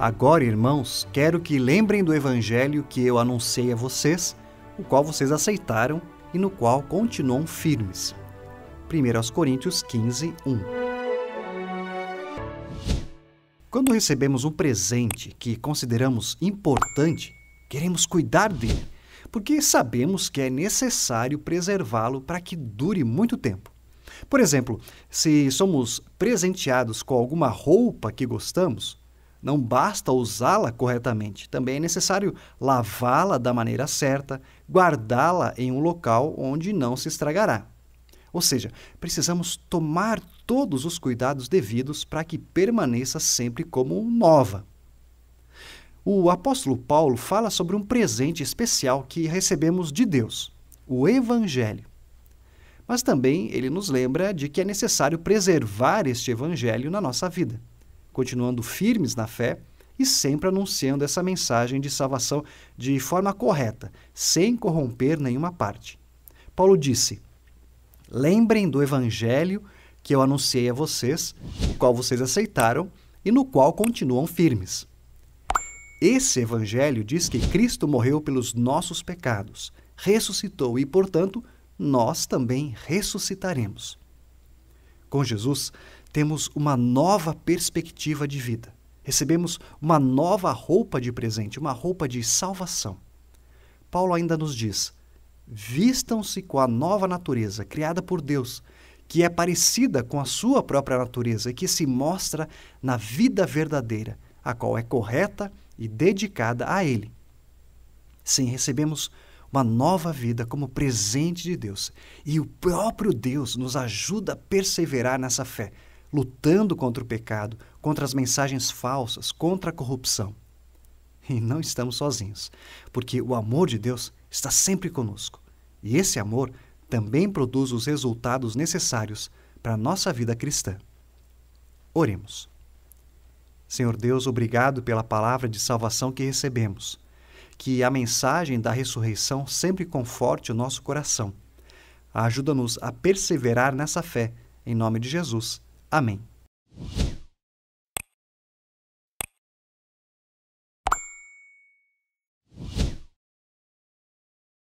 Agora, irmãos, quero que lembrem do evangelho que eu anunciei a vocês, o qual vocês aceitaram e no qual continuam firmes. 1 Coríntios 15, 1. Quando recebemos um presente que consideramos importante, queremos cuidar dele, porque sabemos que é necessário preservá-lo para que dure muito tempo. Por exemplo, se somos presenteados com alguma roupa que gostamos, não basta usá-la corretamente, também é necessário lavá-la da maneira certa, guardá-la em um local onde não se estragará. Ou seja, precisamos tomar todos os cuidados devidos para que permaneça sempre como nova. O apóstolo Paulo fala sobre um presente especial que recebemos de Deus, o Evangelho. Mas também ele nos lembra de que é necessário preservar este Evangelho na nossa vida continuando firmes na fé e sempre anunciando essa mensagem de salvação de forma correta, sem corromper nenhuma parte. Paulo disse: Lembrem do evangelho que eu anunciei a vocês, o qual vocês aceitaram e no qual continuam firmes. Esse evangelho diz que Cristo morreu pelos nossos pecados, ressuscitou e, portanto, nós também ressuscitaremos. Com Jesus, temos uma nova perspectiva de vida. Recebemos uma nova roupa de presente, uma roupa de salvação. Paulo ainda nos diz: vistam-se com a nova natureza criada por Deus, que é parecida com a sua própria natureza e que se mostra na vida verdadeira, a qual é correta e dedicada a Ele. Sim, recebemos uma nova vida como presente de Deus, e o próprio Deus nos ajuda a perseverar nessa fé, lutando contra o pecado, contra as mensagens falsas, contra a corrupção. E não estamos sozinhos, porque o amor de Deus está sempre conosco. E esse amor também produz os resultados necessários para a nossa vida cristã. Oremos. Senhor Deus, obrigado pela palavra de salvação que recebemos. Que a mensagem da ressurreição sempre conforte o nosso coração. Ajuda-nos a perseverar nessa fé, em nome de Jesus. Amém.